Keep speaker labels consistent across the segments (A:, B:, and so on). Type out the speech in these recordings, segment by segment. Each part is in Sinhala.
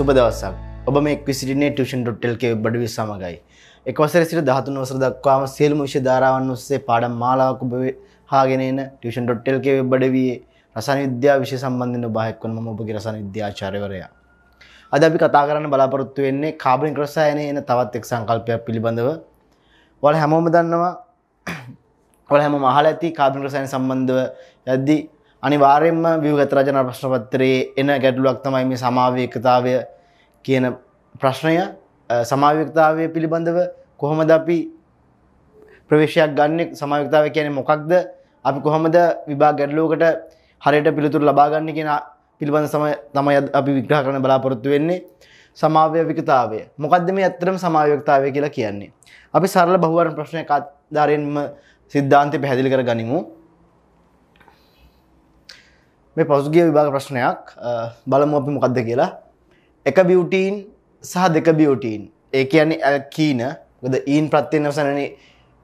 A: සුබ දවසක් ඔබ මේ ක්විසිටිනේ ටියුෂන් ඩොට්ටල්කේ බඩු සමගයි එක් වසර සිට දහතුන් වසර දක්වාම සියලුම විෂය ධාරාවන් ඔස්සේ පාඩම් මාලාවක් ඔබ හාගෙන එන ටියුෂන් ඩොට්ටල්කේ වෙබ් අඩවියේ රසායන විද්‍යාව විෂය සම්බන්ධයෙන් ඔබ අහක්වන මම ඔබගේ රසායන විද්‍යාචාර්යවරයා අද අපි කතා කරන්න බලාපොරොත්තු වෙන්නේ කාබනික රසායනයේ එන තවත් එක් සංකල්පයක් පිළිබඳව ඔයාලා හැමෝම දන්නවා ඔයාලා හැමෝම අහලා ඇති කාබනික රසායන සම්බන්ධව යද්දී අනිවාර්යෙන්ම ව්‍යගතරජන ප්‍රශ්නපත්තරයේ එන ගැටලුවක් තමයි මේ සමාවයකතාවය කියන ප්‍රශ්නය සමාවයක්තාවය පිළිබඳව කොහොමද අපි ප්‍රවේශයක් ගන්නෙක් සමායක්තාව කියන මොකක්ද අපි කොහොමද විභා ගැඩලෝකට හරියට පිළිතුර ලබාගන්න කියෙන පිළිබඳ සම තමයි අපි විග්‍රහ කරන බලාපොරොත්තු වෙන්නේ සමාවය විකතාවය මොකක්ද මේ ඇත්තරම සමායක්තාවය කියලා කියන්නේ. අපි සරල බහුවරණ ප්‍රශ්නය කාධාරයෙන්ම සිද්ධාන්තය පැහැදිලි කර ගනිමු මේ පසුගිය විභාග ප්‍රශ්නයක් බලමු අපි මොකක්ද කියලා එක බියවටීන් සහ දෙක බියවටීන් ඒ කියන්නේ ඇල්කීන ගොද ඊන් ප්‍රත්තියෙන් අවසනන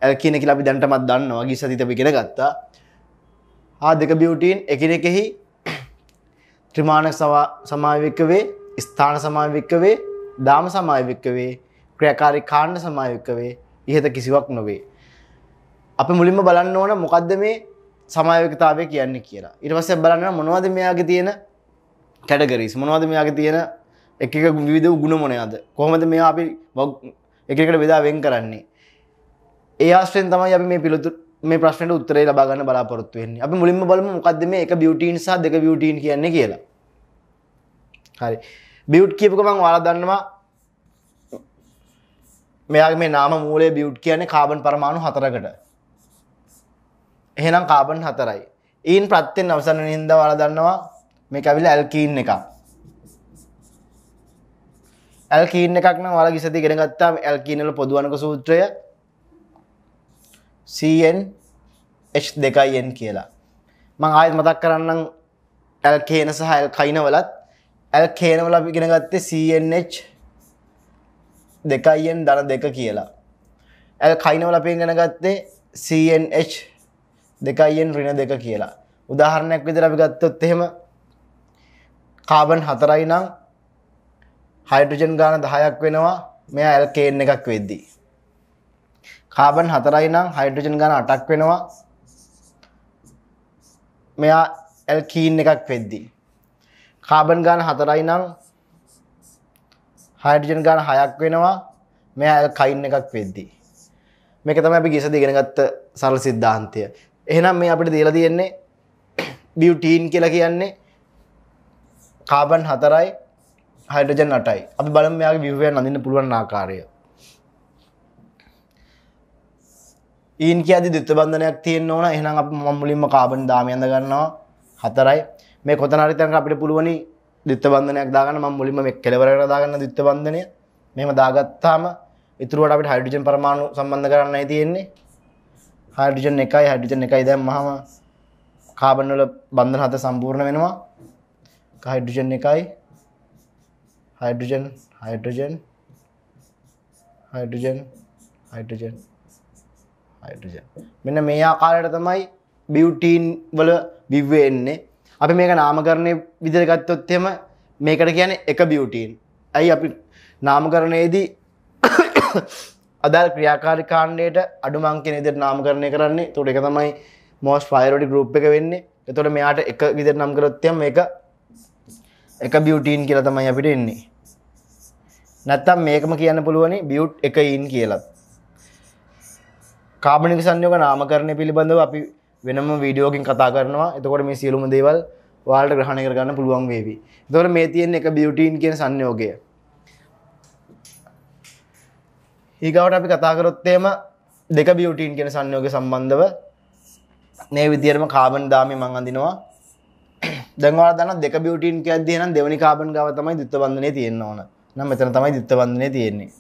A: ඇල්කීන කියලා අපි දැන්ටමත් දන්නවා ගී සතිතපි කෙන ගත්තා හා දෙක බියවටීන් එකනෙකෙහි ත්‍රිමාණ සමාවික වේ ස්ථාන සමාවික වේ දාම සමාවික වේ ක්‍රියකාරි කාණ්ඩ සමායුක්ක වේ ඉහත කිසිවක් නොවේ අප මුලින්ම බලන්න ඕන මොකක්ද මේ සමායකතාවය කියන්නේ කියලා ඉරවස බලන්න මොනවද මෙයාගේ තියෙන කැඩගරීස් මොනවද මෙයාගේ තියෙන එක විවිධ ගුණ මොනයාද කොහොමද මෙයා අපි එකකට වෙදා වෙන් කරන්නේ ඒ ආශ්‍රයෙන් තමයි අපි මේ පිළිතුර මේ ප්‍රශ්නයට උත්තරේ ලබා ගන්න බලාපොරොත්තු වෙන්නේ. අපි මුලින්ම බලමු මොකද්ද මේ එක බියුටීන් සහ දෙක බියුටීන් කියන්නේ කියලා. හරි. බියුට් කියපුව ගමන් ඔයාලා දන්නවා මෙයාගේ මේ නාම මූලයේ බියුට් කියන්නේ කාබන් පරමාණු හතරකට. එහෙනම් කාබන් හතරයි. ඊන් ප්‍රත්යෙන් අවසන් වෙන හින්දා ඔයාලා දන්නවා මේක ඇවිල්ලා ඇල්කීන් එකක්. ඇල්කීන් එකක් නම් ඔයාලා කිසදී ඉගෙන ගත්තා ඇල්කීන් වල පොදු අණුක සූත්‍රය CN H2N කියලා. මම ආයෙත් මතක් කරන්නම් ඇල්කේන සහ ඇල්කයින වලත් ඇල්කේන වල අපි ඉගෙන ගත්තේ CNH 2N ධන 2 කියලා. ඇල්කයින වල අපි ඉගෙන ගත්තේ CNH දෙකයියෙන් ඍණ දෙක කියලා. උදාහරණයක් විදිහට අපි ගත්තොත් එහෙම කාබන් 4යි නම් හයිඩ්‍රජන් ගාන 10ක් වෙනවා මෙයා ඇල්කේන් එකක් වෙද්දී. කාබන් 4යි නම් හයිඩ්‍රජන් ගාන 8ක් වෙනවා මෙයා ඇල්කීන් එකක් වෙද්දී. කාබන් ගාන 4යි නම් හයිඩ්‍රජන් ගාන 6ක් වෙනවා මෙයා ඇල්කයින් එකක් වෙද්දී. මේක තමයි අපි ගියසදී ඉගෙන ගත්ත සරල સિદ્ધාන්තය. එහෙනම් මේ අපිට දීලා තියෙන්නේ බියුටීන් කියලා කියන්නේ කාබන් 4යි හයිඩ්‍රජන් 8යි. අපි බලමු මෙයාගේ විවයන් අඳින්න පුළුවන් ආකාරය. ඊන් කියද්දි ද්විත්ව බන්ධනයක් තියෙන්න ඕන. එහෙනම් අපි මම මුලින්ම කාබන් දාමය අඳ ගන්නවා 4යි. මේ කොතන හරි තැනක අපිට පුළුවනි ද්විත්ව බන්ධනයක් දාගන්න. මම මුලින්ම මේ කෙලවරකට දාගන්න ද්විත්ව බන්ධනය. මෙහෙම දාගත්තාම ඉතුරුවට අපිට හයිඩ්‍රජන් පරමාණු සම්බන්ධ කරන්නයි තියෙන්නේ. හයිඩ්‍රජන් එකයි හයිඩ්‍රජන් එකයි දැම්මහම කාබන් වල බන්ධන හත සම්පූර්ණ වෙනවා. හයිඩ්‍රජන් එකයි hydrogen hydrogen hydrogen hydrogen hydrogen මෙන්න මේ ආකාරයට තමයි බියුටීන් වල විව්වෙන්නේ අපි මේක නාමකරණය විදිහට ගත්තොත් එහෙම මේකට කියන්නේ එක බියුටීන්. ඇයි අපි නාමකරණයේදී අදාළ ක්‍රියාකාරී කාණ්ඩයට අඩු මං කියන විදිහට නාමකරණය කරන්නේ. ඒකට ඒක තමයි most priority group එක වෙන්නේ. ඒතකොට මෙයාට එක විදිහට නම් කරොත් මේක එක බියුටීන් කියලා තමයි අපිට එන්නේ. නැත්තම් මේකම කියන්න පුළුවනි බියුට් එක ඉන් කියලා. කාබනික සංයෝග නාමකරණය පිළිබඳව අපි වෙනම වීඩියෝකින් කතා කරනවා. එතකොට මේ සියලුම දේවල් ඔයාලට ග්‍රහණය කරගන්න පුළුවන් වේවි. එතකොට මේ තියෙන එක බියුටීන් කියන සංයෝගය. ඒකවට අපි කතාකරොත්තේම දෙක බියවටීන් කෙන සන්නයෝග සම්බන්ධව මේ විදිරම කාබන් දාමි මං අඳනවා දැන්වා දන්න දෙක බියවටීන් කැද නම් දෙවනි කාබන් ගාව තමයි දුත්ත බන්ධනය තියෙන්න ඕන නම් මෙතන තමයි දුත්ත බන්ධනය තියෙන්නේ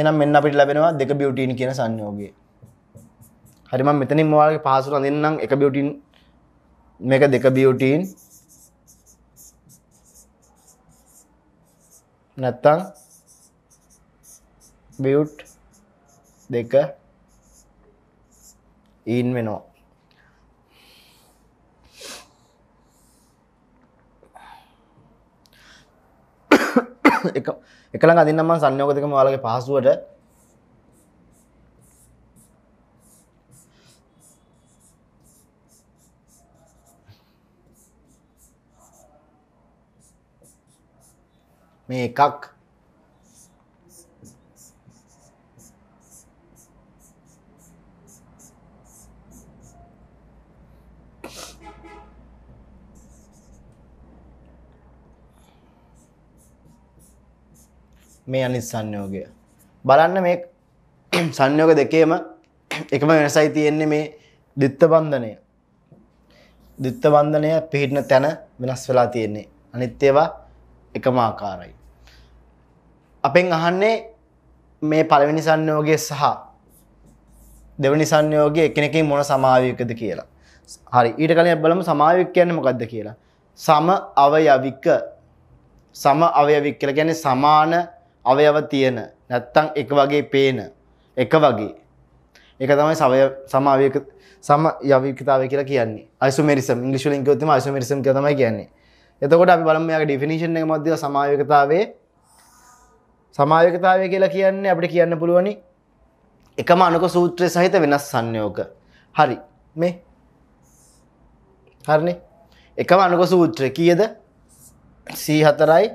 A: එනම් මෙන්න අපිට ලැබෙනවා දෙක බියවටීන් කියන සංයෝගය හරිම මෙතනින් මවාගේ පහසුර අඳන්නම් එක බියවටීන් මේක දෙක බියවටීන් නැත්තං බියුට් දෙක ඊන් වෙනවා එක එකළඟ අදින්නම සංයෝග දෙකම ඔයාලගේ පහසුවට මේ එකක් මේ අනිත් සංයෝගය. බලන්න මේ සංයෝග දෙකේම එකම වෙනසයි තියෙන්නේ මේ දිත්ත බන්ධනය. දිත්ත බන්ධනය පිහිටන තැන වෙනස් වෙලා තියෙන්නේ. අනිත් ඒවා එකම ආකාරයි. අපෙන් අහන්නේ මේ පළවෙනි සංයෝගය සහ දෙවනි සංයෝගය එකනෙකින් මොන සමාවයකද කියලා. හරි ඊට කලින් බලමු සමාවයක කියන්නේ මොකද්ද කියලා. සම අවයවික සම අවයවික කියලා කියන්නේ සමාන අවයව තියෙන නැත්තම් එක වගේ පේන එක වගේ. ඒක තමයි සමය සම අවයක සම යවිකතාවය කියලා කියන්නේ. අයිසොමෙරිසම් ඉංග්‍රීසි වලින් කිව්වොත් තමයි අයිසොමෙරිසම් කියලා තමයි කියන්නේ. එතකොට අපි බලමු මෙයාගේ ඩිෆිනිෂන් එක මොකක්ද සමාවයකතාවේ සමායකතාවය කියලා කියන්නේ අපිට කියන්න පුළුවනි එකම අනුක සූත්‍රය සහිත වෙනස් සංයෝග. හරි. මේ හරිනේ. එකම අනුක සූත්‍රය කීයද? C4යි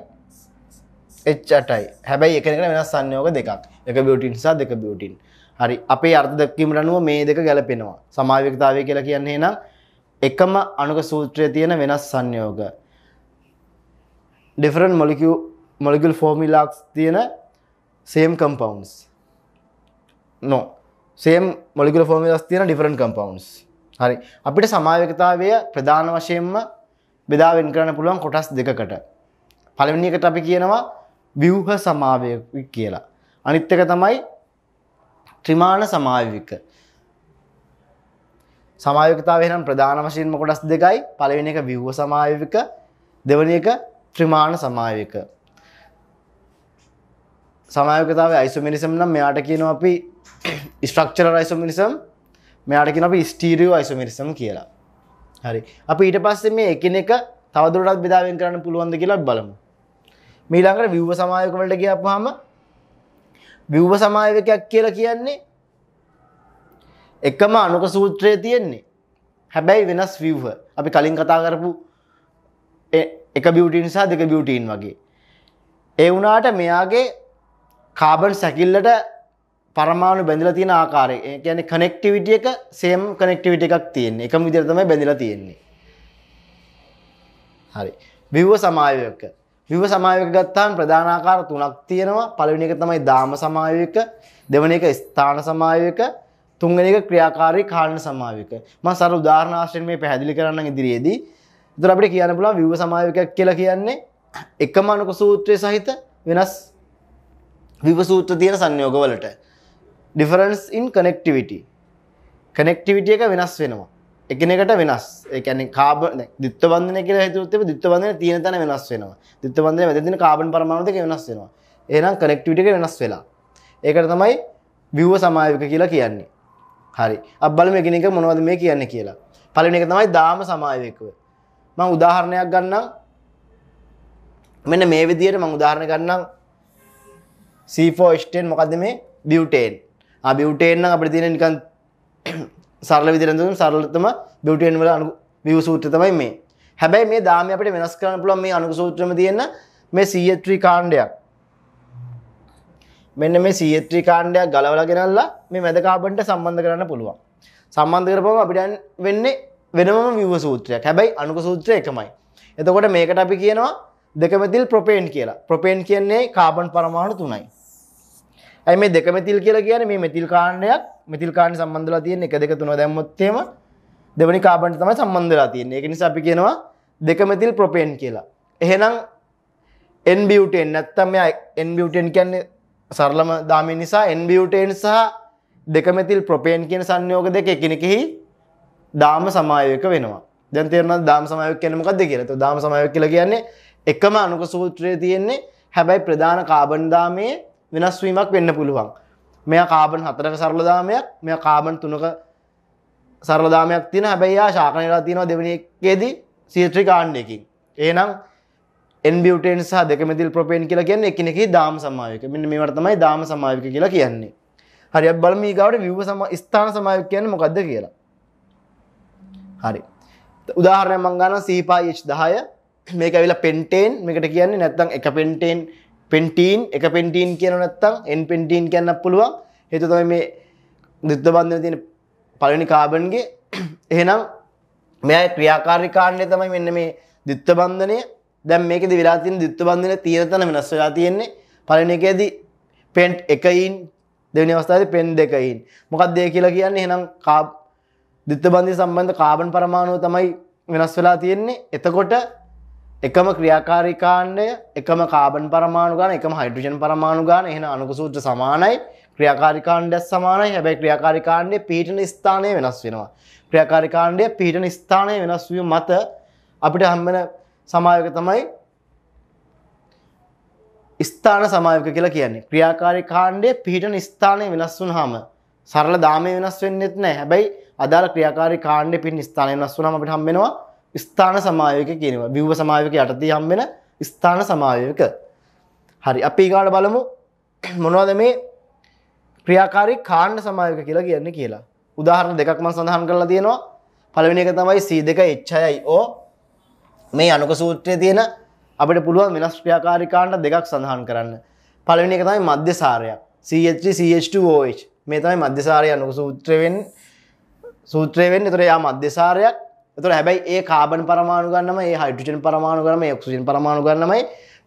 A: H8යි. හැබැයි එකිනෙකට වෙනස් සංයෝග දෙකක්. එක බියුටින් සහ දෙක බියුටින්. හරි. අපේ අර්ථ දැක්වීමට අනුව මේ දෙක ගැලපෙනවා. සමායකතාවය කියලා කියන්නේ එහෙනම් එකම අණුක සූත්‍රයේ තියෙන වෙනස් සංයෝග. different molecule molecule formulas තියෙන same compounds no same molecular formulas තියෙන different compounds හරි අපිට සමාවේගතාවය ප්‍රධාන වශයෙන්ම බෙදා වෙන් කරන්න පුළුවන් කොටස් දෙකකට පළවෙනි එකට අපි කියනවා ව්‍යුහ සමාවේගික කියලා අනිත් එක තමයි ත්‍රිමාණ සමාවේගික සමායකතාව නම් ප්‍රධාන වශයෙන්ම කොටස් දෙකයි පළවෙනි එක ව්‍යුහ සමායවික දෙවැනි එක ත්‍රිමාණ සමායවික සමායකතාව යිසුමිනිසම් නම් මෙයාට කියනවා අපි ස්ට්‍රක්චර රයිසුමිනිසම් මෙයාට කියන අපි ස්ටීරියෝ යිසුමිනිසම් කියලා හරි අපි ඊට පස්සේ මේ එකන එක තවදුරටත් බෙදාවෙන් කරන්න පුළුවන්ද කියලා බලමු මීළඟට විව්ව සමායකවලට ගියපුවාම විව්ව සමායකයක් කියලා කියන්නේ එකම අනුක සූත්‍රය තියෙන්නේ හැබැයි වෙනස් විව්හ අපි කලින් කතා කරපු එක බියුටීන් සහ දෙක බියුටීන් වගේ ඒ වුණාට මෙයාගේ කාබන් සැකිල්ලට පරමාණු බැඳල තියෙන ආකාරය ගැන කනෙක්ටිවිටිය එක සේම් කනෙක්ටිවිට එකක් තියෙන් එක විදිරතම බැඳල තියෙන්නේ හරි විව්ව සමායක විව සමායක ගත්තාන් ප්‍රධානාකාර තුනක් තියෙනවා පළවෙනි එක තමයි දාම සමායක දෙවන එක ස්ථාන සමායක තුන්වෙනි එක ක්‍රියාකාරී කාරණ සමායක මම සර උදාහරණාශ්‍රයෙන් මේ පැහැදිලි කරන්න ඉදිරියේදී ඒතර අපිට කියන්න පුළුවන් විව සමායකයක් කියලා කියන්නේ එකම අනුක සූත්‍රය සහිත වෙනස් විවසූත්‍ර තියෙන සංයෝගවලට ඩිෆරන්ස් ඉන් කනෙක්ටිවිට කනෙක්ටිවිටිය එක වෙනස් වෙනවා එකනකට වෙනස් එකන කාබ දිත්වන්දන කියල හතුත්තේ දිත්වන්දන තියෙන තැන වෙනස් වෙනවා දිත්වන්දන වැදින කාබන් පරමාණතක වෙනස් වෙනවා ඒනම් කනෙක්ටිවිට එක වෙනස් වෙලා ඒකට තමයි විව්ව සමායක කියලා කියන්නේ හරි අබ්බල මේකන එක මොනවද මේ කියන්න කියලා පලින එක තමයි දාම සමායකව මං උදාහරණයක් ගන්නම් මෙන්න මේ විදියට මං උදාහරණ ගන්නම් C4H10 මොකද්ද මේ බියුටේන්. ආ බියුටේන් නම් අපිට තියෙන නිකන් සරල විදිහට හඳුන්වන සරලතම බියුටේන් වල අණු සූත්‍රය තමයි මේ. හැබැයි මේ දාමේ අපිට වෙනස් කරන්න පුළුවන් මේ අණු සූත්‍රෙම තියෙන මේ CH3 කාණ්ඩයක්. මෙන්න මේ CH3 කාණ්ඩයක් ගලවලා ගෙනල්ලා මේ මැද කාබන්ට සම්බන්ධ කරන්න පුළුවන්. සම්බන්ධ කරපුවම අපිට වෙන්නේ වෙනම විව සූත්‍රයක්. හැබැයි අණුක සූත්‍රය එකමයි. එතකොට මේකට අපි කියනවා දෙකමැතිල් ප්‍රොපේන් කියලා. ප්‍රොපේන් කියන්නේ කාබන් පරමාණු තුනයි. ඇයි මේ දෙක මෙතිල් කියලා කියන්නේ මේ මෙතිල් කාණ්ඩයක් මෙතිල් කාණ්ඩ සම්බන්ධ වෙලා තියෙන එක දෙක තුන දැම්මොත් එහෙම දෙවෙනි කාබන් තමයි සම්බන්ධ වෙලා තියෙන්නේ. ඒක නිසා අපි කියනවා දෙක මෙතිල් ප්‍රොපේන් කියලා. එහෙනම් n butane නැත්තම් මෙයා n butane කියන්නේ සරලම දාමය නිසා n butane සහ දෙක මෙතිල් ප්‍රොපේන් කියන සංයෝග දෙක එකිනෙකෙහි දාම සමායෝගක වෙනවා. දැන් තේරෙනවද දාම සමායෝග කියන්නේ මොකක්ද කියලා? તો දාම සමායෝග කියලා කියන්නේ එකම අණුක සූත්‍රයේ තියෙන්නේ හැබැයි ප්‍රධාන කාබන් දාමයේ වෙනස්වීමක් වෙන්න පුළුවන් මෙය කාබන් හතරක සරලදාමයක් මෙය කාබන් තුනක සරලදාමයක් තින හැබැයියා ශාකනලා තියෙනවා දෙවනික්කේදී සීත්‍රි කාණ්ඩයකින් ඒනම් එන්බියටන් සහ දෙකමතිල් ප්‍රපේන් කියලා කියන්නේ එකනෙකි දාම සමායක මෙන්න මේවර්තමයි දාම සමායක කියලා කියන්නේ හරි බලම ගවට විව සම ස්ථාන සමායක කියන්නේ මොකක්ද කියලා හරි උදාහරණය මංගාන සීපා ච්දාය මේක විලා පෙන්ටේන් මේකට කියන්නේ නැත්තං එක පෙන්ටේන් පෙන්ටීන් එක පෙන්ටීන් කියන නැත්තං එන් පෙන්ටීන් කියන්න පුළුවන් හේතු තම මේ දුද්ධ බන්ධන තියෙන පලනි කාබන්ගේ එහෙනම් මෙය ක්‍රියාකාරිකාණ්ඩය තමයි මෙන්න මේ දිත්ත බන්ධනය දැම් මේක විරාතින් දිත්ත බන්ධන තීරතන වෙනස් වෙලා තියෙන්නේ පලන එකද පෙන්ට් එකයින් දෙවනි අවස්ථාව පෙන් දෙකයින් මොකක් දේ කියලා කියන්නේ එහෙනම් කාබ් දිත්ත බන්ධය සම්බන්ධ කාබන් පරමාණුව තමයි වෙනස් වෙලා තියෙන්නේ එතකොට එකම ක්‍රියාකාරිකාණ්ඩය එකම කාබන් පරමාණු ගාන එකම හයිඩ්‍රජන් පරමාණු ගාන එහෙන අණුක සූත්‍ර සමානයි ක්‍රියාකාරිකාණ්ඩයක් සමානයි හැබැයි ක්‍රියාකාරිකාණ්ඩයේ පීඩන ස්ථානය වෙනස් වෙනවා ක්‍රියාකාරිකාණ්ඩයේ පීඩන ස්ථානය වෙනස් වීම මත අපිට හම්බෙන සමායෝගය තමයි ස්ථාන සමායෝග කියලා කියන්නේ ක්‍රියාකාරිකාණ්ඩයේ පීඩන ස්ථානය වෙනස් වුනහම සරල දාමය වෙනස් වෙන්නෙත් නැහැ හැබැයි අදාළ ක්‍රියාකාරී කාණ්ඩේ පින් ස්ථානය වෙනස් වුනහම අපිට හම්බ වෙනවා ස්ථාන සමායක කියනවා විව්ව සමායක යටති හම්බෙන ස්ථාන සමායක හරි අපි ගාඩ බලමු මොනවද මේ ක්‍රියාකාරී කාණ්ඩ සමායක කියලා කියන්න කියලා උදාහරණ දෙකක් මම සඳහන් කරලා තියෙනවා පළවෙනි එක තමයි C2 HII O මේ අනුක සූත්‍රයේ තියෙන අපිට පුළුවන් වෙනස් ක්‍රියාකාරී කාණ්ඩ දෙකක් සඳහන් කරන්න පළවෙනි එක තමයි මධ්‍යසාරයක් CH3 CH2OH මේ තමයි මධ්‍යසාරය අනුක සූත්‍රය වෙන්නේ සූත්‍රය වෙන්නේ ඒතර යා මධ්‍යසාරයක් එතකොට හැබැයි ඒ කාබන් පරමාණු ගන්නම ඒ හයිඩ්‍රජන් පරමාණු ගන්නම ඒ ඔක්සිජන් පරමාණු ගන්නමයි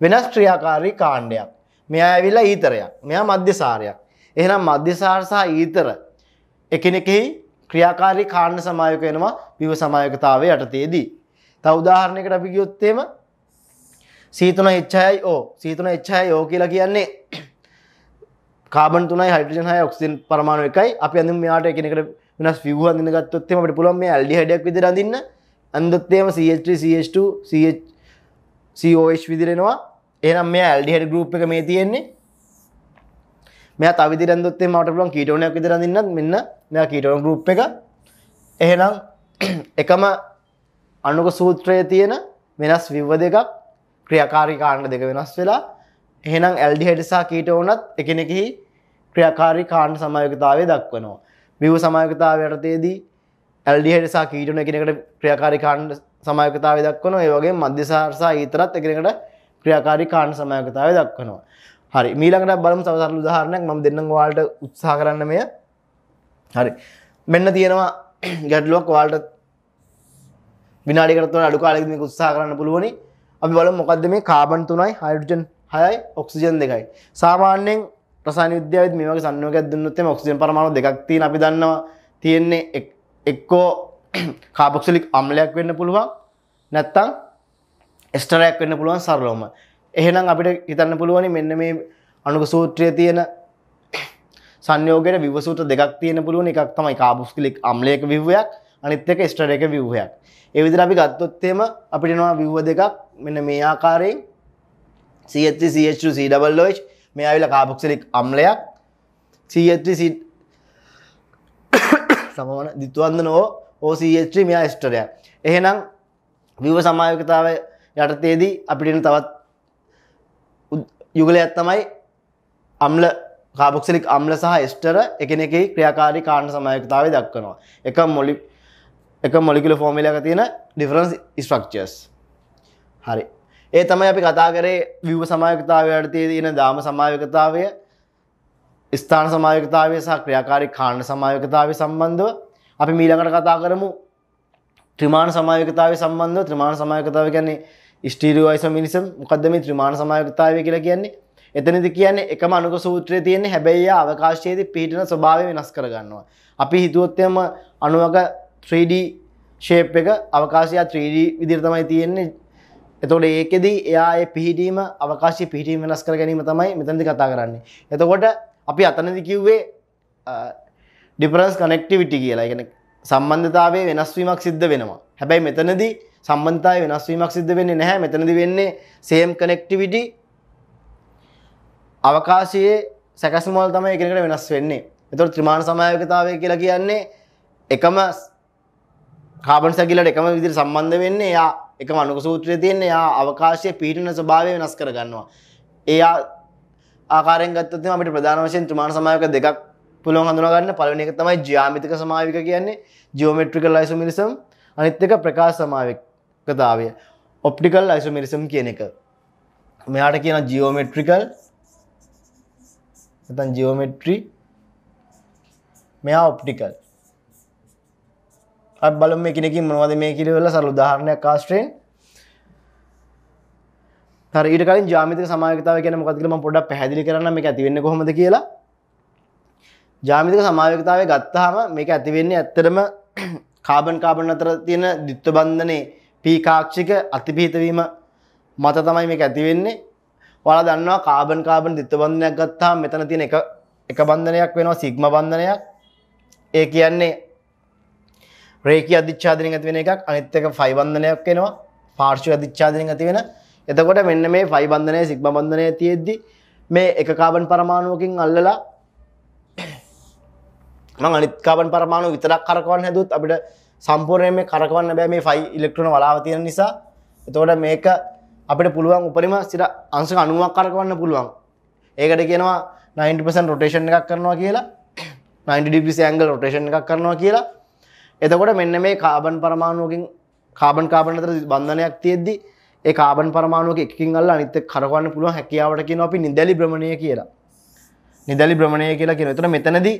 A: වෙනස් ක්‍රියාකාරී කාණ්ඩයක්. මෙයා ඇවිල්ලා ඊතරයක්. මෙයා මධ්‍යසාරයක්. එහෙනම් මධ්‍යසාර සහ ඊතර එකිනෙකෙහි ක්‍රියාකාරී කාණ්ඩ සමායෝග වෙනවා විව සමායෝගතාවය යටතේදී. තව උදාහරණයකට අපි ගියොත් එහෙම C3H6O C3H6O කියලා කියන්නේ කාබන් තුනයි හයිඩ්‍රජන් හයයි ඔක්සිජන් පරමාණු එකයි අපි අඳිමු මෙයාට එකිනෙකට වෙනස් ියව හඳනගත්තොත්තම අපට පුළන් මේ අල්ඩි හඩක් විදි රඳන්න අන්දොත්තේම CH3CH2COH විදිරෙනවා එනම් මේ ඇල්ඩිහට ගරුප් එක මේ තියෙන්නේ මෙ තවිදිරන්දොත්තේ මට පුළන් කීටෝනයක් විදිරඳන්නත් මෙන්න මෙ කීටෝන ගරුප් එක එහෙනම් එකම අනුක සූත්‍රය තියෙන වෙනස් විව්ව දෙකක් ක්‍රියකාරිකාණ්ඩ දෙක වෙනස් වෙලා එහෙනම් ඇල්ඩිහෙටසා කීට ඕනත් එකනෙකෙහි ක්‍රියකාරි කාණ්ඩ සමයකතාවේ දක්වනවා විව සමායකතාව යටතේදී ඇල්ඩිහටසා කීටන එකනකට ක්‍රියාකාරි කාණ්ඩ සමායකතාව දක්වන ඒවගේ මධ්‍යසාර්සා ඊතරත් එකනකට ක්‍රියාකාරි කාණ්ඩ සමායකතාව දක්වනවා හරි මීළඟට බලම් සවසරල දාහරණයක් මම දෙන්නම් වාලට උත්සා කරන්න මෙය හරි මෙන්න තියෙනවා ගැටලුවක් වාලට විනාඩිකරත්ව අඩු කාලෙක උත්සා කරන්න පුළුවනි අපි බල මොකක්ද මේ කාබන් තුනයි හයිඩජන් හයයි ඔක්සිජන් දෙකයි සාමාන්‍යයෙන් රසායන විද්‍යාවෙත් මේ වගේ සංයෝගයක් දුන්නොත් එමේ ඔක්සිජන් පරමාණු දෙකක් තියෙන අපි දන්නවා තියෙන්නේ එක්කෝ කාබොක්සිලික් අම්ලයක් වෙන්න පුළුවන් නැත්තම් එස්ටරයක් වෙන්න පුළුවන් සරලවම. එහෙනම් අපිට හිතන්න පුළුවනි මෙන්න මේ අණුක සූත්‍රයේ තියෙන සංයෝගයට විව සූත්‍ර දෙකක් තියෙන පුළුවන් එකක් තමයි කාබොක්සිලික් අම්ලයක විවයක් අනිත් එක ස්ටර් එක විවහයක්. ඒ විදිහට අපි ගත්තොත් එහෙම අපිට එනවා විවහ දෙකක් මෙන්න මේ ආකාරයෙන් CH3 CH2 COOH මේ අවිල කාපොක්සිලික් අම්ලයක් සීත්‍රසිට් සමවන දිත්තුවන්ද නෝ ඕසිත්‍රී මෙයා ස්ටරය එහෙනම් විව සමායකතාව යටතේදී අපිටන තවත් යුගලයක් තමයි අම්ල කාපොක්සිලික් අම්ල සහ ස්ටර එකන එක ක්‍රියාකාරි කාණ සමයකතාව දක්වනවා එක මොලි එක මොලිකුල ෆෝමිලක තියෙන ඩිෆරන්ස් ස්ට්‍රක්චර්ස් හරි ඒ තමයි අපි කතා කරේ විව් සමායකතාවයට තියෙන දාම සමායකතාවය ස්ථාන සමායකතාවය සහ ක්‍රියාකාරී කාණ්ඩ සමායකතාවය සම්බන්ධව අපි මීළඟට කතා කරමු ත්‍රිමාණ සමායකතාවය සම්බන්ධව ත්‍රිමාණ සමායකතාව කියන්නේ ස්ටීරියෝයිසොමිනිසම් මොකද්ද මේ ත්‍රිමාණ සමායකතාවය කියලා කියන්නේ එතනදි කියන්නේ එකම අනුක සූත්‍රයේ තියෙන හැබැයි ආ අවකාශයේදී පිහිටන ස්වභාවය වෙනස් කරගන්නවා. අපි හිතුවොත් එම අණුවක 3D shape එක අවකාශය 3D විදිහට තමයි තියෙන්නේ එතකොට ඒකෙදී එයා ඒ පිහිටීම අවකාශය පිහිටීම වෙනස් කර ගැනීම තමයි මෙතනදි කතා කරන්නේ. එතකොට අපි අතනදි කිව්වේ ඩිෆරන්ස් කනෙක්ටිවිටි කියලා. ඒ කියන්නේ සම්බන්ධතාවයේ වෙනස් වීමක් සිද්ධ වෙනවා. හැබැයි මෙතනදි සම්බන්ධතාවයේ වෙනස් වීමක් සිද්ධ වෙන්නේ නැහැ. මෙතනදි වෙන්නේ same connectivity අවකාශයේ සැකසීම වල තමයි එකිනෙකට වෙනස් වෙන්නේ. එතකොට ත්‍රිමාණ සමයකතාවය කියලා කියන්නේ එකම කාබන් සැකිල්ලට එකම විදිහට සම්බන්ධ වෙන්නේ එයා එක මනුක සූත්‍රය තියන්නේ යා අවකාශය පිහිටන ස්වභාවය වෙනස් කරගන්නවා. එයා ආකාරෙන් ගත්තොත් අපිට ප්‍රධාන වශයෙන් ත්‍රිමාණ සමායක දෙකක් පුළුවන් හඳුනාගන්න පළවෙනි එක තමයි ජ්‍යාමිතික සමාවික කියන්නේ ජියෝමෙට්‍රිකල් අයිසොමරිසම් අනිත් එක ප්‍රකාශ සමාවිකතාවය ඔප්ටිකල් අයිසොමරිසම් කියන එක. මෙයාට කියන ජියෝමෙට්‍රිකල් නැත්නම් ජියෝමෙට්‍රි මෙයා ඔප්ටිකල් බලම එකනකින් මොවද මේ කිරවෙල සරු ධාරණයක් කාස්ට්‍රෙන් ඊට කලින් ජාමිතක සමායකතාව කියන මොකදකම පොඩක් පැදිලි කරන්න මේ ඇතිවෙන්න කොමද කියලා ජාමිතක සමායකතාව ගත්තාම මේක ඇතිවෙන්නේ ඇත්තරම කාබන් කාබන් අතර තියෙන දිත්ව බන්ධනේ පීකාක්ෂික අතිපීතවීම මත තමයි මේ ඇතිවෙන්නේ වල දන්නවා කාබන් කාබන් දිත්වබන්ධනයක් ගත්තා මෙතන තියෙන එක බන්ධනයක් වෙනවා සිග්ම බන්ධනයක් ඒ කියන්නේ රේකී අධිච්ඡාදනයෙන් ඇති වෙන එකක් අනිත් එක ෆයි බන්ධනයක් වෙනවා පාර්ශ්ව අධිච්ඡාදනයෙන් ඇති වෙන එතකොට මෙන්න මේ ෆයි බන්ධනය සිග්මා බන්ධනය තියෙද්දි මේ එක කාබන් පරමාණුවකින් අල්ලලා මම අනිත් කාබන් පරමාණු විතරක් කරකවන්න හැදුවොත් අපිට සම්පූර්ණයෙන් මේ කරකවන්න බෑ මේ ෆයි ඉලෙක්ට්‍රෝන වලාව තියෙන නිසා එතකොට මේක අපිට පුළුවන් උපරිම සිර අංශක 90ක් කරකවන්න පුළුවන් ඒකට කියනවා 90% රොටේෂන් එකක් කරනවා කියලා 90 ඩිග්‍රී ඇන්ගල් රොටේෂන් එකක් කරනවා කියලා එතකොට මෙන්න මේ කාබන් පරමාණුවකින් කාබන් කාබන් අතර බන්ධනයක් තියෙද්දි ඒ කාබන් පරමාණුවක එකකින් අල්ල අනිත් කරවන්න පුළුවන් හැකියාවට කියනවා අපි නිදැලි භ්‍රමණය කියලා. නිදැලි භ්‍රමණය කියලා කියනවා. එතන මෙතනදී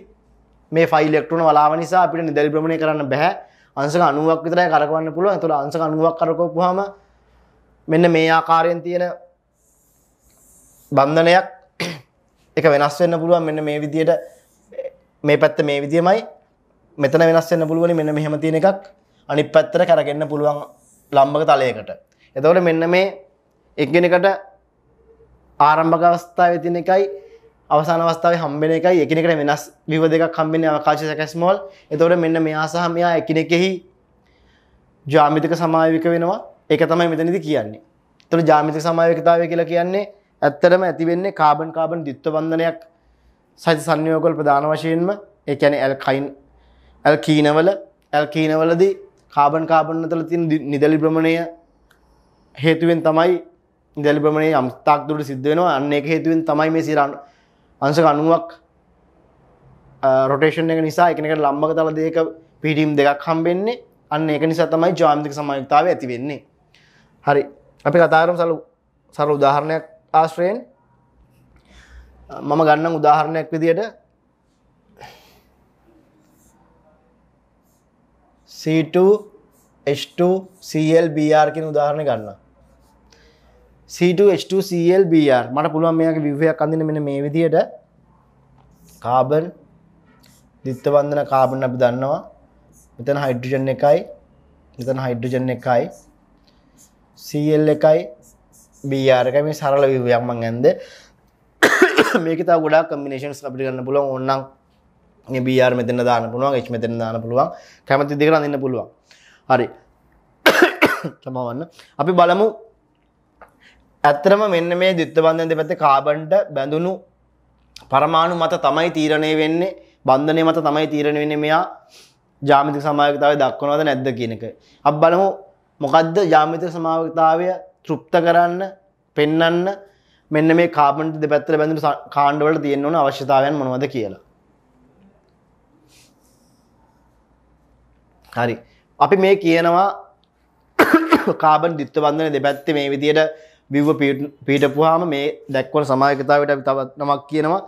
A: මේ 5 ඉලෙක්ට්‍රෝන වලාව නිසා අපිට නිදැලි භ්‍රමණය කරන්න බෑ. අංශක 90ක් විතරයි කරකවන්න පුළුවන්. එතකොට අංශක 90ක් කරකවපුවාම මෙන්න මේ ආකාරයෙන් තියෙන බන්ධනයක් එක වෙනස් වෙන්න පුළුවන් මෙන්න මේ විදියට මේ පැත්ත මේ විදියමයි මෙතන වෙනස්සන්න පුළුවනි මෙන්න මෙහෙම තියෙන එකක් අනි පැත්තර කරගන්න පුළුවන් ලම්බක තලයකට. එතවට මෙන්න මේ එක්ගෙනකට ආරම්භක අවස්ථාව තින එකයි අවසාන අවස්ථාව හම්බෙන එකයි එකනෙකට වෙනස් විව දෙක කම්බෙන අවකාශ සැකැස්මෝල් එතවට මෙන්න මේ ආසාහමයා එකනෙකෙහි ජාමිතික සමාවික වෙනවා එක තමයි මෙතනිදි කියන්නේ. තුළ ජාමිතික සමාවිකතාවය කියලා කියන්නේ ඇත්තරම ඇතිවෙන්නේ කාබන් කාබන් දිත්ව බන්ධනයක් සති සංයෝගල් ප්‍රධාන වශයෙන්ම එකැන ඇල් කයින් ඇල්කීනවල ඇල්කීනවලදී කාබන් කාබන්න තල තින් නිදලි ප්‍රමණය හේතුවෙන් තමයි ඉදලිබමනේ අම්තාක් දුට සිද්ධවෙනවා අන්න එක හේතුවෙන් තමයි මේ සිරන්න අංසක අනුවක් රොටේෂන් එක නිසා එකනක ලම්බක තල දෙක පිටීම් දෙකක් හම්බෙන්නේ අන්න එක නිසා තමයි ජාමික සමයුක්තාව ඇති වෙන්නේ හරි අපි කතාරම් සලු සරු උදාහරණයක් ආශ්‍රයෙන් මම ගන්න උදාහරණයක් විදියට C2 H2 Cl Br කියන උදාහරණ ගන්න. C2 H2 Cl Br මට පුළුවන් මේයාගේ විව්හයක් අඳින්න මෙන්න මේ විදියට කාබන් දිත්ත බන්ධන කාබන් අපි දන්නවා. මෙතන හයිඩ්‍රජන් එකයි මෙතන හයිඩ්‍රජන් එකයි Cl එකයි Br එකයි මේ සරල විව්හයක් මං ඇන්ද. මේක තව ගොඩාක් කම්බිනේෂන්ස් අපිට ගන්න පුළුවන් ඕනනම් බR මෙතන දාන පුළුවන් එච් මෙතන දාන පුළුවන් කැමති දෙක රඳන්න පුළුවන් හරි තමවන්න අපි බලමු ඇත්තරම මෙන්න මේ දිත්තබන්ධන් දෙපැත්ත කාබන්ට බැඳුණු පරමාණු මත තමයි තීරණය වෙන්නේ බන්ධනය මත තමයි තීරණ වෙන්නේ මෙයා ජාමිතික සමායකතාව දක්වනවද නැද්ද කියනක අප බලමු මොකද්ද ජාමිතික සමාවතාවය තෘප්ත කරන්න පෙන්නන්න මෙන්න මේ කාබන්ට දෙපැත්තර බැඳු කාණ්ඩවලට තියෙන්වන අවශ්‍යතාවයන් මොනවද කියලා හරි. අපි මේ කියනවා කාබන් දිත්වබන්ධන දෙපැත්තේ මේ විදියට විව්ව පීටපුහාම මේ දැක්වන සමායකතාවට අපි තවත් නමක් කියනවා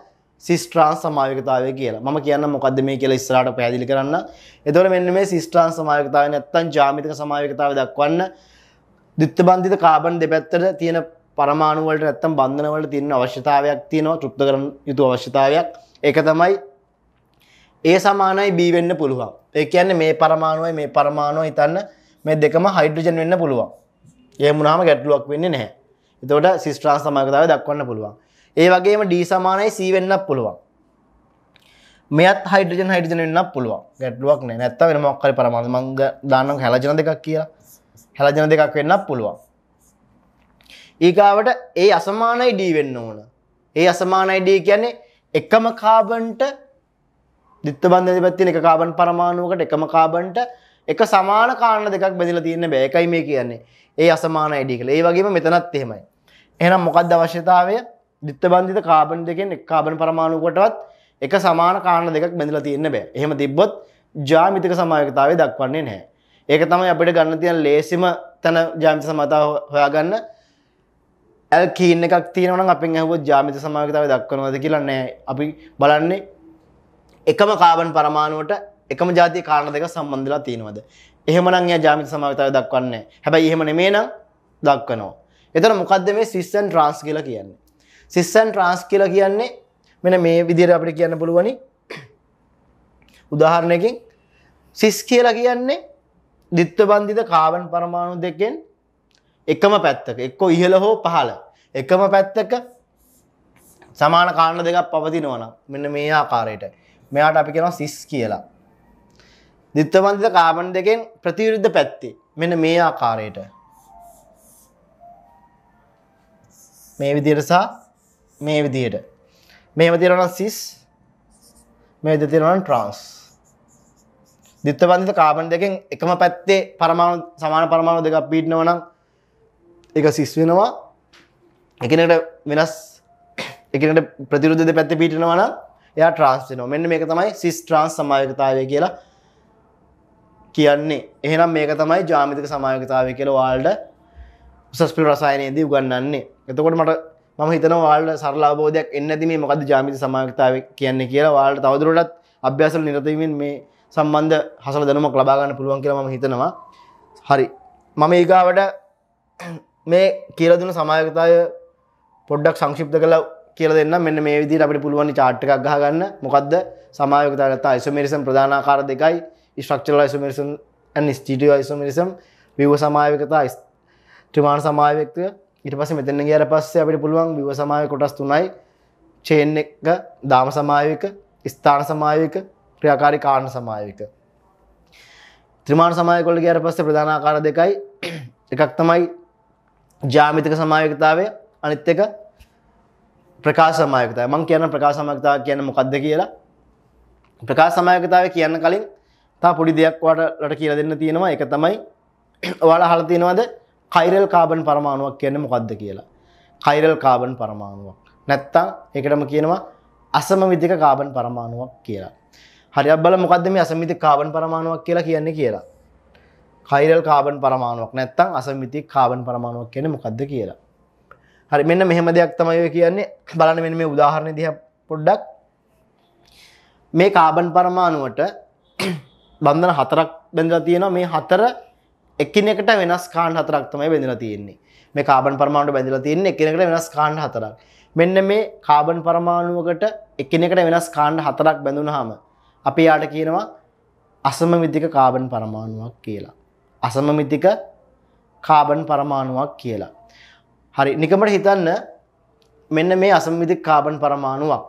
A: සිස්ට්‍රාන් සමායකතාවය කියලා මම කියන්න මොකද මේ කියලා ඉස්රට පැදිලි කරන්න එතොට මෙන්න මේ සිස්ට්‍රාන් සමායකතාව නැත්තන් ජාමිතක සමායකතාව දක්වන්න දිත්තබන්ධිත කාබන් දෙපැත්තට තියෙන පරමාණුවලට ඇත්තම් බන්ධනවලට තියන්න අවශ්‍යතාවයක් තියෙනවා තෘප්ත කරන යුතු අවශ්‍යතාවයක් එක තමයි ඒ සමානයි B වෙන්න පුළුවන්. ඒ කියන්නේ මේ පරමාණුවයි මේ පරමාණුව හිතන්න මේ දෙකම හයිඩ්‍රජන් වෙන්න පුළුවන්. එහෙම වුණාම ගැටලුවක් වෙන්නේ නැහැ. එතකොට cis trans සමානතාවය දක්වන්න පුළුවන්. ඒ වගේම D සමානයි C වෙන්නත් පුළුවන්. මෙයත් හයිඩ්‍රජන් හයිඩ්‍රජන් වෙන්නත් පුළුවන්. ගැටලුවක් නැහැ. නැත්තම් වෙන මොකක් හරි පරමාණු මම දාන්නම් හැලජන දෙකක් කියලා. හැලජන දෙකක් වෙන්නත් පුළුවන්. ඊගාවට ඒ අසමානයි D වෙන්න ඕන. ඒ අසමානයි D කියන්නේ එකම කාබන්ට දිත්ත බන්ධන දෙපැත්තේ එක කාබන් පරමාණුවකට එකම කාබන්ට එක සමාන කාණ්ඩ දෙකක් බෙදලා තියෙන බෑ. ඒකයි මේ කියන්නේ. ඒ අසමාන අයිඩී කියලා. ඒ වගේම මෙතනත් එහෙමයි. එහෙනම් මොකක්ද අවශ්‍යතාවය? දිත්ත බන්ධිත කාබන් දෙකෙන් එක කාබන් පරමාණුවකටවත් එක සමාන කාණ්ඩ දෙකක් බෙදලා තියෙන්න බෑ. එහෙම තිබ්බොත් ජ්‍යාමිතික සමායකතාවය දක්වන්නේ නැහැ. ඒක තමයි අපිට ගන්න තියෙන ලේසිම තන ජ්‍යාමිතික සමාතාව හොයාගන්න. ඇල්කීන් එකක් තියෙනවා නම් අපෙන් ඇහුවොත් ජ්‍යාමිතික සමායකතාවය දක්වනවද කියලා නෑ. අපි බලන්නේ එකම කාබන් පරමාණුවට එකම ජාතිය කාරණ දෙක සම්බන්ධලා තියෙනවද. එහෙමනම් එයා ජාමිත සමාවිතාවය දක්වන්නේ. හැබැයි එහෙම නෙමේ නම් දක්වනවා. එතන මොකද්ද මේ සිස්සන් ට්‍රාන්ස් කියලා කියන්නේ? සිස්සන් ට්‍රාන්ස් කියලා කියන්නේ මෙන්න මේ විදිහට අපිට කියන්න පුළුවනි. උදාහරණයකින් සිස් කියලා කියන්නේ ද්විත්ව බන්ධිත කාබන් පරමාණු දෙකෙන් එකම පැත්තක එක්කෝ ඉහළ හෝ පහළ එකම පැත්තක සමාන කාණ්ඩ දෙකක් පවතිනවා නම් මෙන්න මේ ආකාරයට මෙයාට අපි කෙනවා සිස් කියලා. දිත්තබන්ධිත කාබන් දෙකෙන් ප්‍රතිවිරුද්ධ පැත්තේ මෙන මේ ආකාරයට. මේ විදිරසා මේ විදියට. මේම තිරන සිස් මේ දෙතිරවන ට්‍රන්ස්. දිත්තබන්ධිත කාබන් දෙකෙන් එකම පැත්තේ පරමාණු සමාන පරමාණු දෙකක් පීට්නවනම් එක සිස් වෙනවා එකනට වෙනස් එකනට ප්‍රතිරුද්ධ පැත්ත පීටනවනම් එයා ට්‍රන්ස්ජනෝ මෙන්න මේක තමයි සිස් ට්‍රන්ස් සමායකතාවය කියලා කියන්නේ එහෙනම් මේක තමයි ජාමිතික සමායකතාවය කියලා වාල්ඩ උසස්පිල් රසායනයේදී උගන්වන්නේ එතකොට මට මම හිතන වාල්ඩ සරලාබෝධයක් එන්න ඇති මේ මොකද ජාමිති සමායකතාව කියන්නේ කියලා වාල්ට තවදුරටත් අභ්‍යාසල නිරතවීමෙන් මේ සම්බන්ධ හසල දැනුමක් ලබා ගන්න පුළුවන් කියලා මම හිතනවා හරි මම ඊගාවට මේ කියලා දුන සමායකතාවය පොඩ්ඩක් සංක්ෂිප්ත කළා කියල දෙන්න මෙන්න මේ විදි අපට පුළුවන් චාට් එකක් ගහගන්න මොකක්ද සමායකතාගත යිසමරිසම් ප්‍රධානාකාර දෙකයි ඉස්ට්‍රක්චල යිසමරිසම් ස්ටිටිය යිසමරිසම් විව සමායකතා ත්‍රමාණ සමායකත ඉට පස මෙතන ගේර පස්සේ අපට පුළුවන් විව සමාය කොටස් තුනයි චේන් එක දාම සමායක ස්ථාන සමායක ක්‍රියාකාරි කාණ සමායක ත්‍රමාණ සමායකොල ගේර පස්සේ ප්‍රධානාකාර දෙකයි එකක් තමයි ජාමිතක සමායකතාවය අනිත් එක ප්‍රකාශ සමායකතාව මං කියන ප්‍රකාශ සමායකතාව කියන්නේ මොකද්ද කියලා ප්‍රකාශ සමායකතාවය කියන්න කලින් තව පොඩි දෙයක් ඔයාලට කියලා දෙන්න තියෙනවා ඒක තමයි ඔයාලා අහලා තියෙනවද කයිරල් කාබන් පරමාණුවක් කියන්නේ මොකද්ද කියලා කයිරල් කාබන් පරමාණුවක් නැත්තම් ඒකටම කියනවා අසමමිතික කාබන් පරමාණුවක් කියලා හරියක් බලමු මොකද්ද මේ අසමමිතික කාබන් පරමාණුවක් කියලා කියන්නේ කියලා කයිරල් කාබන් පරමාණුවක් නැත්තම් අසමමිතික කාබන් පරමාණුවක් කියන්නේ මොකද්ද කියලා හරි මෙන්න මෙහෙම දෙයක් තමයි කියන්නේ බලන මෙන්න මේ උදාහරණ දිහ පොඩ්ඩක් මේ කාබන් පරමාණුවට බන්ධන හතරක් බැඳලා තියෙනවා මේ හතර එකිනෙකට වෙනස් කාණ්ඩ හතරක් තමයි බැඳලා තියෙන්නේ මේ කාබන් පරමාණුවට බැඳලා තියෙන්නේ එකිනෙකට වෙනස් කාණ්ඩ හතරක් මෙන්න මේ කාබන් පරමාණුවකට එකිනෙකට වෙනස් කාණ්ඩ හතරක් බැඳුනහම අපි යාට කියනවා අසමමිතික කාබන් පරමාණුවක් කියලා අසමමිතික කාබන් පරමාණුවක් කියලා හරි නිකමට හිතන්න මෙන්න මේ අසම්විධ කාබන් පරමාණුවක්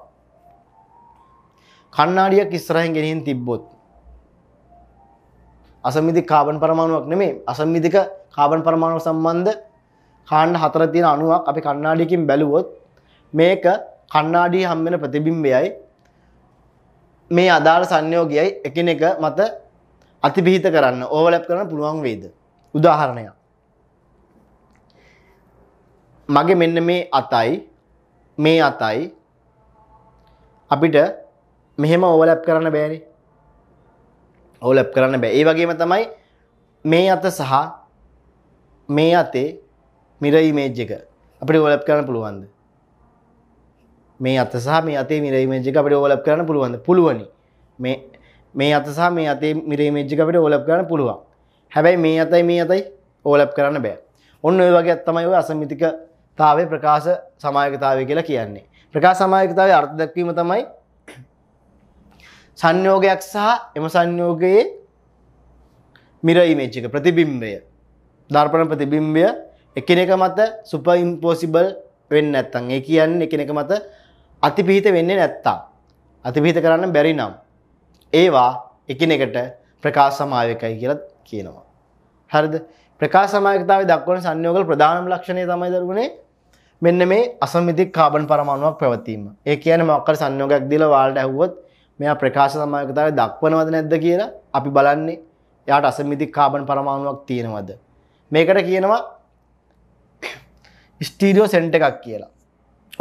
A: කන්නාඩියක් ඉස්සරහින් ගෙනහින් තිබ්බොත් අසම්විධ කාබන් පරමාණුවක් නෙමේ අසම්විධික කාබන් පරමාණුව සම්බන්ධ කාණ්ඩ හතර තියෙන අණුවක් අපි කන්නාඩියකින් බැලුවොත් මේක කන්නාඩියේ හම්බෙන ප්‍රතිබිම්බයයි මේ අදාළ සංයෝගයයි එකිනෙක මත අතිබිහිත කරන්න ඕවර්ලැප් කරන්න පුළුවන් වේද උදාහරණයක් මගේ මෙන්න මේ අතයි මේ අතයි අපිට මෙහෙම ඕවලැප් කරන්න බෑනේ. ඕවලැප් කරන්න බෑ. ඒ වගේම තමයි මේ අත සහ මේ අතේ මිර ඉමේජ් එක අපිට ඕවලැප් කරන්න පුළුවන්ද? මේ අත සහ මේ අතේ මිර ඉමේජ් එක අපිට ඕවලැප් කරන්න පුළුවන්ද? පුළුවනි. මේ මේ අත සහ මේ අතේ මිර ඉමේජ් එක අපිට ඕවලැප් කරන්න පුළුවන්. හැබැයි මේ අතයි මේ අතයි ඕවලැප් කරන්න බෑ. ඔන්න ඔය වගේ තමයි ඔය අසමිතික තාවේ ප්‍රකාශ සමායකතාවය කියලා කියන්නේ. ප්‍රකාශ සමායකතාවේ අර්ථ දැක්වීම තමයි සංයෝගයක් සහ එම සංයෝගයේ mirror image එක ප්‍රතිබිම්බය දර්පණ ප්‍රතිබිම්බය එකිනෙක මත සුපර් ඉම්පොසිබල් වෙන්නේ නැත්තම් ඒ කියන්නේ එකිනෙක මත අතිපිහිත වෙන්නේ නැත්තම් අතිපිහිත කරන්න බැරි නම් ඒවා එකිනෙකට ප්‍රකාශ සමායකයි කියලා කියනවා හරිද ප්‍රකාශ සමායකතාවේ දක්වන සංයෝගවල ප්‍රධානම ලක්ෂණය තමයි දරුවනේ මෙන්න මේ අසමිති කාබන් පරමාණුවක් පැවතීම. ඒ කියන්නේ මොකක්ද සංයෝගයක් දීලා ඔයාලට ඇහුවොත් මෙයා ප්‍රකාශ සමායකතාවය දක්වනවද නැද්ද කියලා අපි බලන්නේ එයාට අසමිති කාබන් පරමාණුවක් තියෙනවද. මේකට කියනවා ස්ටීරියෝ සෙන්ට් එකක් කියලා.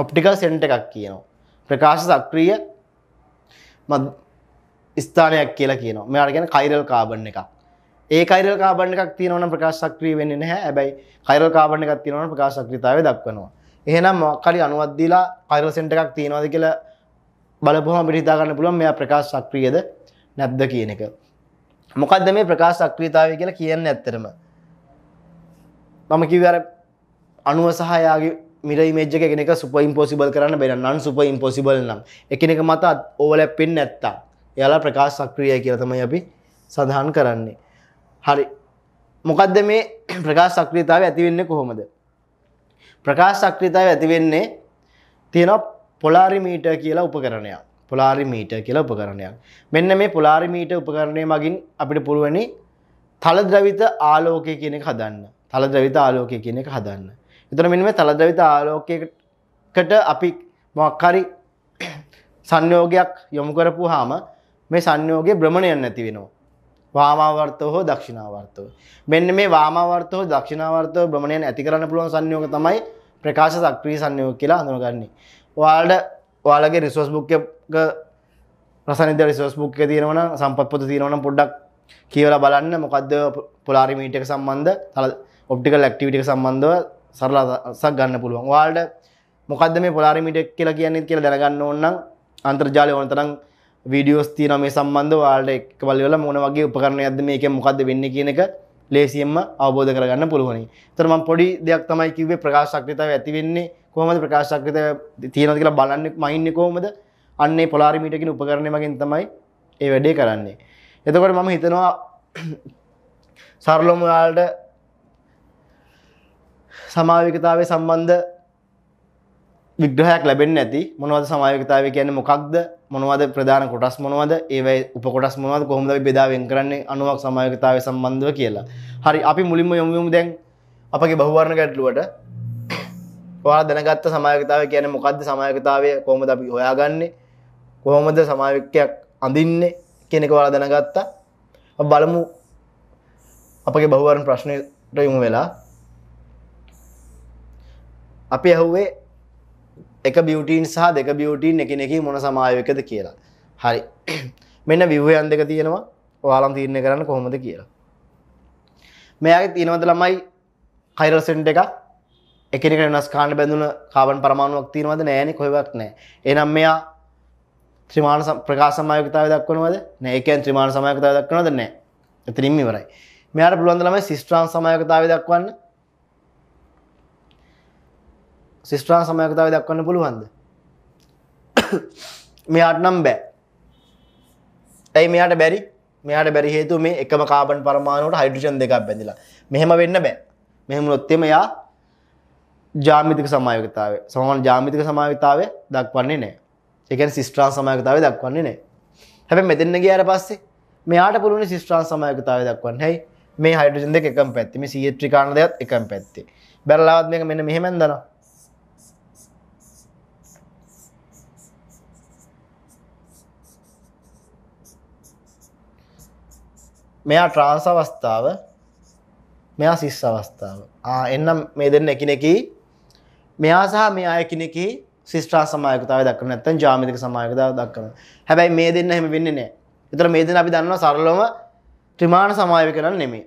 A: ඔප්ටිකල් සෙන්ට් එකක් කියනවා. ප්‍රකාශ සක්‍රිය ස්ථානයක් කියලා කියනවා. මෙයාට කියන්නේ කයිරල් කාබන් එකක්. ඒ කයිරල් කාබන් එකක් තියෙනවා නම් ප්‍රකාශ සක්‍රිය වෙන්නේ නැහැ. හැබැයි කයිරල් කාබන් එකක් තියෙනවා නම් ප්‍රකාශ සක්‍රියතාවය දක්වනවා. එහෙනම් මොකක්hari අනුවක් දීලා කයිරල් සෙන්ටර් එකක් තියනවාද කියලා බලපුවම අපිට හිතා ගන්න පුළුවන් මෙයා ප්‍රකාශ සක්‍රියද නැද්ද කියන එක. මොකක්ද මේ ප්‍රකාශ සක්‍රියතාවය කියලා කියන්නේ ඇත්තටම? මම කිව්වේ අර 90 සහ යාගේ මිරර් ඉමේජ් එක එකිනෙක සුපර් ඉම්පොසිබල් කරන්න බෑ නන් සුපර් ඉම්පොසිබල් නම් එකිනෙක මත ඕවර්ලැප් වෙන්නේ නැත්තම් එයාලා ප්‍රකාශ සක්‍රියයි කියලා තමයි අපි සඳහන් කරන්නේ. හරි. මොකද්ද මේ ප්‍රකාශ සක්‍රියතාවය ඇති වෙන්නේ කොහොමද? ප්‍රකාශ සක්‍රියතාවය ඇති වෙන්නේ තියෙනවා පොලාරිමීටර් කියලා උපකරණයක්. පොලාරිමීටර් කියලා උපකරණයක්. මෙන්න මේ පොලාරිමීටර් උපකරණය මගින් අපිට පුළුවනි තලද්‍රවිත ආලෝකය කියන එක හදන්න. තලද්‍රවිත ආලෝකය කියන එක හදන්න. එතන මෙන්න මේ තලද්‍රවිත ආලෝකයකට අපි මොකක් හරි සංයෝගයක් යොමු කරපුවාම මේ සංයෝගයේ භ්‍රමණයක් නැති වෙනවා. වාමාවර්තව හෝ දක්ෂිනාවර්තව. මෙන්න මේ වාමාවර්තව හෝ දක්ෂිනාවර්තව භ්‍රමණයන් ඇති කරන්න පුළුවන් සංයෝග තමයි ප්‍රකාශ සක්‍රීය සංයෝග කියලා හඳුනගන්නේ. ඔයාලට ඔයාලගේ රිසෝස් බුක් එක රසනින්ද රිසෝස් බුක් එකේ තියෙනවනම් සම්පත් පොත තියෙනවනම් පොඩ්ඩක් කියවලා බලන්න මොකද්ද පොලාරි මීට් එක සම්බන්ධ ඔප්ටිකල් ඇක්ටිවිටි එක සම්බන්ධව සරල අදහසක් ගන්න පුළුවන්. ඔයාලට මොකද්ද මේ පොලාරි මීට් එක කියලා කියන්නේ කියලා දැනගන්න ඕන නම් අන්තර්ජාලය ඕන තරම් වීඩියෝස් තියන මේ සම්බන්ධ වාල්ට එක් වල්වල මොන වගේ උපකරණ ඇද මේක මොකක්ද වෙන්න කියනක ලේසියෙන්ම අවබෝධ කරගන්න පුළුවනි තරම පොඩි දෙයක් තමයි කිවේ ප්‍රකාශක්්‍රතාව ඇතිවෙන්නේ කොහමද ප්‍රකාශක්්‍රත තියෙනද කියලා බලන්න මයින්න කෝමද අන්නේ පොලාරිමීටකින් උපකරණයමගින් තමයි ඒ වැඩේ කරන්නේ එතකොට මම හිතනවා සරලොම යාල්ට සමාවිකතාවේ සම්බන්ධ විග්‍රහයක් ලැබෙන් ඇති මොනවද සමායකතාව කියන මොකක්ද මොනවද ප්‍රධාන කොටස් මොනවද ඒවයි උපකොටස් මොනවද කොහොමද බෙදාවෙන් කරන්නේ අනුවක් සමායකතාව සම්බන්ධව කියලා හරි අපි මුලින්ම යොමුයොමු දැන් අපගේ බහුවරණ ගැටලුවට ඔයාලා දැනගත්ත සමායකතාව කියන්නේ මොකද්ද සමායකතාවය කොහොමද අපි හොයාගන්නේ කොහොමද සමායකයක් අඳින්නේ කියන එක ඔයාලා දැනගත්තා අපි බලමු අපගේ බහුවරණ ප්‍රශ්නෙට යොමු වෙලා අපි අහුවේ එක බියවටීන් සහ දෙක බියවටීන් එකනෙක මොන සමායකද කියලා හරි මෙන්න විවයන් දෙක තියෙනවා ඔයාලම් තීරණය කරන්න කොහොමද කියලා මෙයාගේ තියෙනවද ළමයි කයිරල් සෙන්ට් එක එකනික වෙනස් කාණ්ඩ බැඳුන කාබන් පරමාණුවක් තියෙනවද නෑනේ කොහෙවත් නෑ එහෙනම් මෙයා ත්‍රිමාණ ප්‍රකාශ සමායකතාවය දක්වනවද නෑ ඒ කියන්නේ ත්‍රිමාණ සමායකතාවය දක්වනවද නෑ එතනින්ම ඉවරයි මෙයාට පුළුවන් ළමයි සිස්ට්‍රාන් සමායකතාවය දක්වන්න සිිස්ට්‍රා සමයකතාව දක්වන්න පුළුවන්ද මෙයාට නම් බෑ ඇයි මෙයාට බැරි මෙයාට බැරි හේතු මේ එකම කාබන් පරමාණුවට හයිඩ්‍රජන් දෙකක් බැඳිලා මෙහෙම වෙන්න බෑ මෙහෙම නොත්තෙම යා ජාමිතික සමායකතාව සමන් ජාමිතික සමාවිතාව දක්වන්නේ නෑ එකන සිිස්ට්‍රා සමයකතාව දක්වන්නේ නෑ හැබ මෙතන්න ගයාර පස්සේ මෙයාට පුළුවනි සිිස්ට්‍රා සමයකතාව දක්වන්න හැයි මේ හයිඩජන් දෙක එකම් පැත්තිම සිියත්‍රිකාණදයක් එකම් පැත්තේ බැරලාත් මේක මෙන්න මෙහෙමැන්දනවා මෙයා ට්‍රාන්ස් අවස්ථාව මෙයා සිස් අවස්ථාව එන්නම් මේ දෙන්න එකනෙකි මෙයා සහ මෙයා එකනෙකි සිස්ට්‍රා සමායකතාව දක්න නැත්තන් ජාමික සමායකතාව දක්කන හැබැයි මේ දෙන්න හෙම වෙන්නේ නෑ එතර මේ දෙන අපි දන්නවා සරලොම ත්‍රමාණ සමාය කරන්න නෙමේ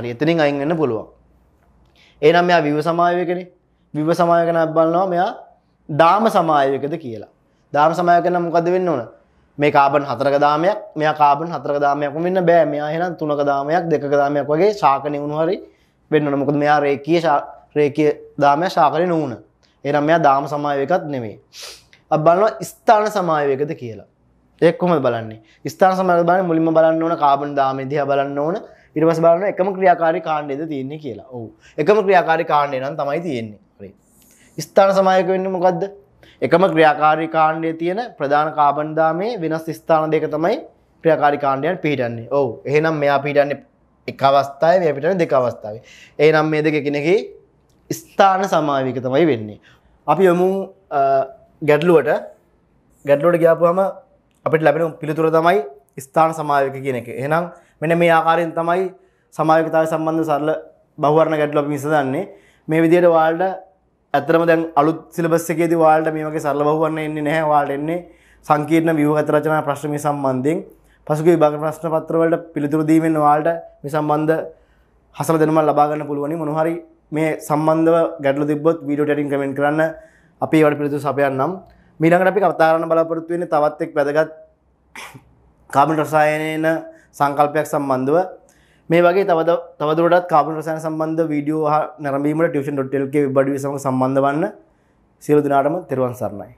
A: හරි එතනින් අයින් වෙන්න පුළුවන් ඒනම් මෙයා විව සමායය කරේ විව සමායකන බන්නවා මෙයා දාම සමායකද කියලා දාම සමායකන මොකද වෙන්න ඕන මේ කාබන් හතරක දාමයක් මෙයා කාබන් හතරක දාමයක් වෙන්න බෑ මෙයා එහෙනම් තුනක දාමයක් දෙකක දාමයක් වගේ ශාකණි වුණු හරි වෙන්න ඕන මොකද මෙයා රේකීය රේකීය දාමයක් ශාකණි නුවණ එහෙනම් මෙයා දාම සමාවයකත් නෙමෙයි අපි බලනවා ස්ථාන සමාවයකද කියලා ඒක කොහොමද බලන්නේ ස්ථාන සමාවයක බලන්නේ මුලින්ම බලන්න ඕන කාබන් දාමය දිහා බලන්න ඕන ඊට පස්සේ බලන්න එකම ක්‍රියාකාරී කාණ්ඩයද තියෙන්නේ කියලා. ඔව්. එකම ක්‍රියාකාරී කාණ්ඩය නම් තමයි තියෙන්නේ. හරි. ස්ථාන සමායක වෙන්නේ මොකද්ද? එකම ක්‍රියාකාරී කාණ්ඩයේ තියෙන ප්‍රධාන කාබන් දාමේ වෙනස් ස්ථාන දෙක තමයි ක්‍රියාකාරී කාණ්ඩයන් පිහිටන්නේ. ඔව්. එහෙනම් මෙයා පිහිටන්නේ එක අවස්ථාවේ මෙයා පිහිටන්නේ දෙක අවස්ථාවේ. එහෙනම් මේ දෙක එකිනෙකේ ස්ථාන සමාවික තමයි වෙන්නේ. අපි යමු ගැටලුවට ගැටලුවට ගියාපුවම අපිට ලැබෙන පිළිතුර තමයි ස්ථාන සමාවික කියන එක. එහෙනම් මෙන්න මේ ආකාරයෙන් තමයි සමාවිකතාවය සම්බන්ධ සරල බහුවර්ණ ගැටලුව අපි විසඳන්නේ. මේ විදිහට ඔයාලට ඇතරම දැන් අලුත් සිලබස් එකේදී ඔයාලට මේ වගේ සරලව හුවන්න එන්නේ නැහැ. ඔයාලට එන්නේ සංකීර්ණ ව්‍යුහගත රචනා ප්‍රශ්න මේ සම්බන්ධයෙන් පසුගිය විභාග ප්‍රශ්න පත්‍ර වලට පිළිතුරු දීමෙන් ඔයාලට මේ සම්බන්ධ හසල දැනුමක් ලබා ගන්න පුළුවනි. මොන හරි මේ සම්බන්ධව ගැටලු තිබ්බොත් වීඩියෝ ටිකින් කමෙන්ට් කරන්න. අපි ඒවට පිළිතුරු සපයන්නම්. මීළඟට අපි කතා කරන්න බලාපොරොත්තු වෙන්නේ තවත් එක් වැදගත් කාබන් රසායනයන සංකල්පයක් සම්බන්ධව මේ වගේ තවද තවදුරටත් කාබන රසායන සම්බන්ධ වීඩියෝ හා නැරඹීමට ටියුෂන්.lk වෙබ් අඩවිය සමග සම්බන්ධ වන්න සියලු දෙනාටම තෙරුවන් සරණයි